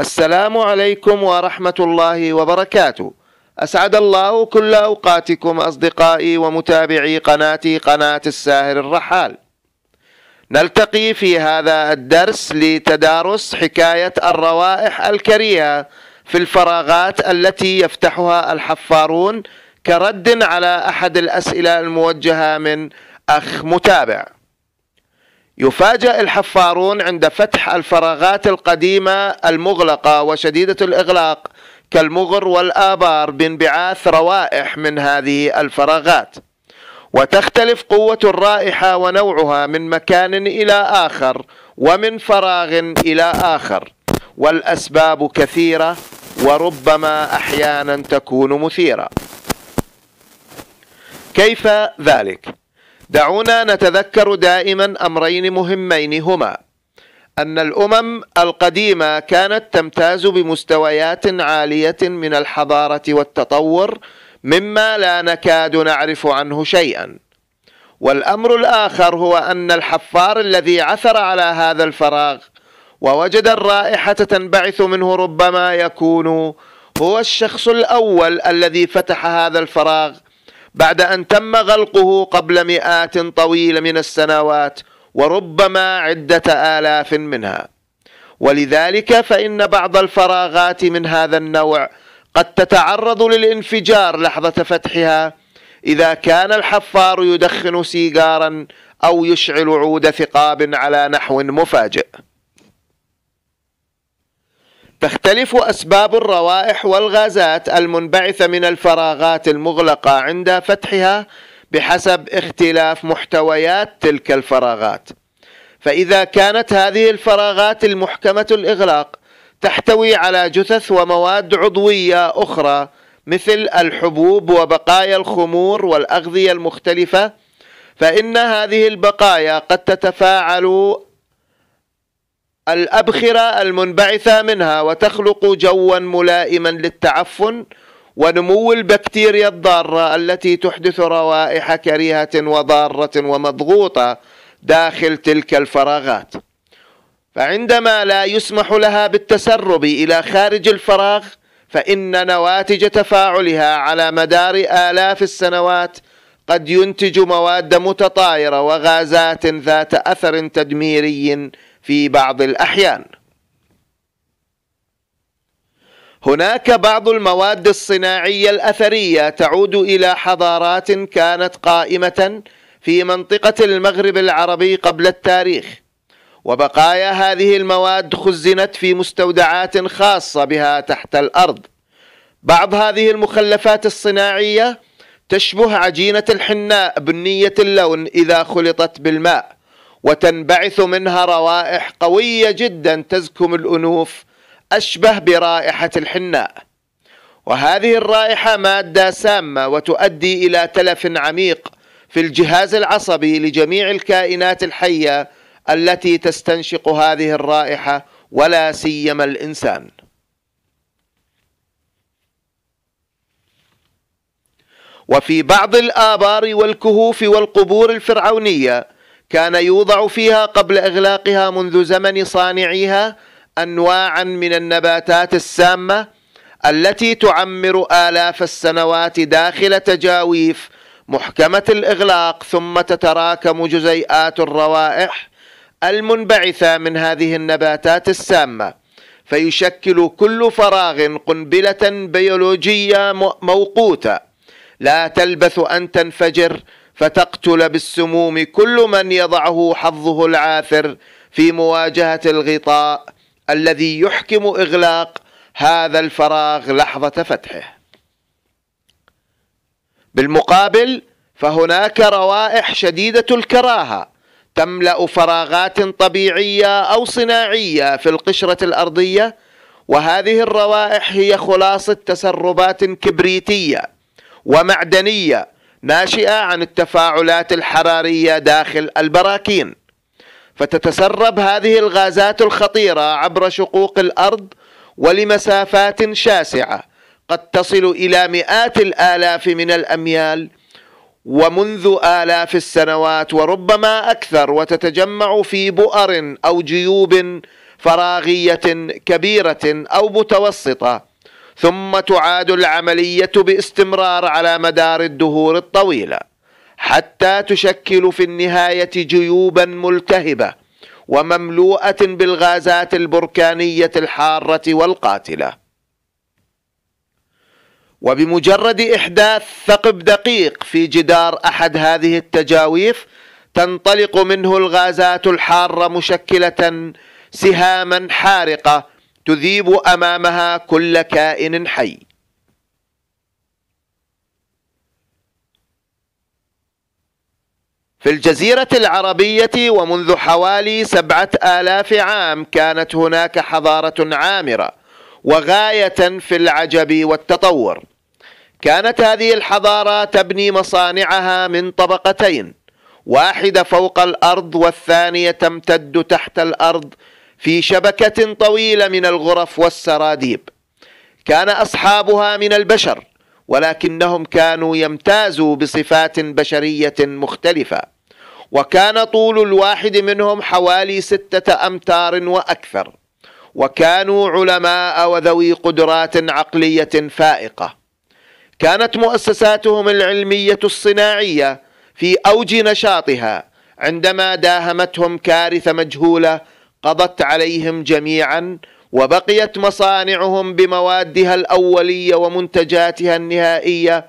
السلام عليكم ورحمة الله وبركاته أسعد الله كل أوقاتكم أصدقائي ومتابعي قناتي قناة الساهر الرحال نلتقي في هذا الدرس لتدارس حكاية الروائح الكريهة في الفراغات التي يفتحها الحفارون كرد على أحد الأسئلة الموجهة من أخ متابع يفاجأ الحفارون عند فتح الفراغات القديمة المغلقة وشديدة الإغلاق كالمغر والآبار بانبعاث روائح من هذه الفراغات وتختلف قوة الرائحة ونوعها من مكان إلى آخر ومن فراغ إلى آخر والأسباب كثيرة وربما أحيانا تكون مثيرة كيف ذلك؟ دعونا نتذكر دائما امرين مهمين هما ان الامم القديمه كانت تمتاز بمستويات عاليه من الحضاره والتطور مما لا نكاد نعرف عنه شيئا والامر الاخر هو ان الحفار الذي عثر على هذا الفراغ ووجد الرائحه تنبعث منه ربما يكون هو الشخص الاول الذي فتح هذا الفراغ بعد أن تم غلقه قبل مئات طويلة من السنوات وربما عدة آلاف منها ولذلك فإن بعض الفراغات من هذا النوع قد تتعرض للانفجار لحظة فتحها إذا كان الحفار يدخن سيجارا أو يشعل عود ثقاب على نحو مفاجئ تختلف أسباب الروائح والغازات المنبعثة من الفراغات المغلقة عند فتحها بحسب اختلاف محتويات تلك الفراغات. فإذا كانت هذه الفراغات المحكمة الإغلاق تحتوي على جثث ومواد عضوية أخرى مثل الحبوب وبقايا الخمور والأغذية المختلفة فإن هذه البقايا قد تتفاعل الأبخرة المنبعثة منها وتخلق جوا ملائما للتعفن ونمو البكتيريا الضارة التي تحدث روائح كريهة وضارة ومضغوطة داخل تلك الفراغات فعندما لا يسمح لها بالتسرب إلى خارج الفراغ فإن نواتج تفاعلها على مدار آلاف السنوات قد ينتج مواد متطايرة وغازات ذات أثر تدميري في بعض الأحيان هناك بعض المواد الصناعية الأثرية تعود إلى حضارات كانت قائمة في منطقة المغرب العربي قبل التاريخ وبقايا هذه المواد خزنت في مستودعات خاصة بها تحت الأرض بعض هذه المخلفات الصناعية تشبه عجينة الحناء بنية اللون إذا خلطت بالماء وتنبعث منها روائح قوية جدا تزكم الأنوف أشبه برائحة الحناء وهذه الرائحة مادة سامة وتؤدي إلى تلف عميق في الجهاز العصبي لجميع الكائنات الحية التي تستنشق هذه الرائحة ولا سيما الإنسان وفي بعض الآبار والكهوف والقبور الفرعونية كان يوضع فيها قبل إغلاقها منذ زمن صانعيها أنواعا من النباتات السامة التي تعمر آلاف السنوات داخل تجاويف محكمة الإغلاق ثم تتراكم جزيئات الروائح المنبعثة من هذه النباتات السامة فيشكل كل فراغ قنبلة بيولوجية موقوتة لا تلبث أن تنفجر فتقتل بالسموم كل من يضعه حظه العاثر في مواجهة الغطاء الذي يحكم إغلاق هذا الفراغ لحظة فتحه بالمقابل فهناك روائح شديدة الكراهة تملأ فراغات طبيعية أو صناعية في القشرة الأرضية وهذه الروائح هي خلاصة تسربات كبريتية ومعدنية ناشئة عن التفاعلات الحرارية داخل البراكين فتتسرب هذه الغازات الخطيرة عبر شقوق الأرض ولمسافات شاسعة قد تصل إلى مئات الآلاف من الأميال ومنذ آلاف السنوات وربما أكثر وتتجمع في بؤر أو جيوب فراغية كبيرة أو متوسطة ثم تعاد العملية باستمرار على مدار الدهور الطويلة حتى تشكل في النهاية جيوبا ملتهبة ومملوءة بالغازات البركانية الحارة والقاتلة وبمجرد إحداث ثقب دقيق في جدار أحد هذه التجاويف تنطلق منه الغازات الحارة مشكلة سهاما حارقة تذيب أمامها كل كائن حي في الجزيرة العربية ومنذ حوالي سبعة آلاف عام كانت هناك حضارة عامرة وغاية في العجب والتطور كانت هذه الحضارة تبني مصانعها من طبقتين واحدة فوق الأرض والثانية تمتد تحت الأرض في شبكة طويلة من الغرف والسراديب كان أصحابها من البشر ولكنهم كانوا يمتازوا بصفات بشرية مختلفة وكان طول الواحد منهم حوالي ستة أمتار وأكثر وكانوا علماء وذوي قدرات عقلية فائقة كانت مؤسساتهم العلمية الصناعية في أوج نشاطها عندما داهمتهم كارثة مجهولة قضت عليهم جميعا وبقيت مصانعهم بموادها الاوليه ومنتجاتها النهائيه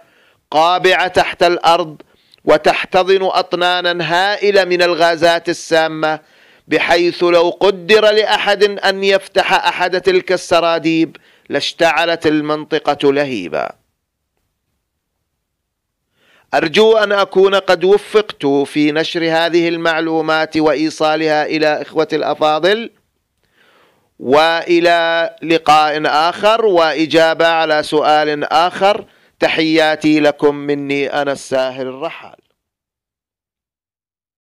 قابعه تحت الارض وتحتضن اطنانا هائله من الغازات السامه بحيث لو قدر لاحد ان يفتح احد تلك السراديب لاشتعلت المنطقه لهيبا أرجو أن أكون قد وفقت في نشر هذه المعلومات وإيصالها إلى إخوة الأفاضل وإلى لقاء آخر وإجابة على سؤال آخر تحياتي لكم مني أنا الساهر الرحال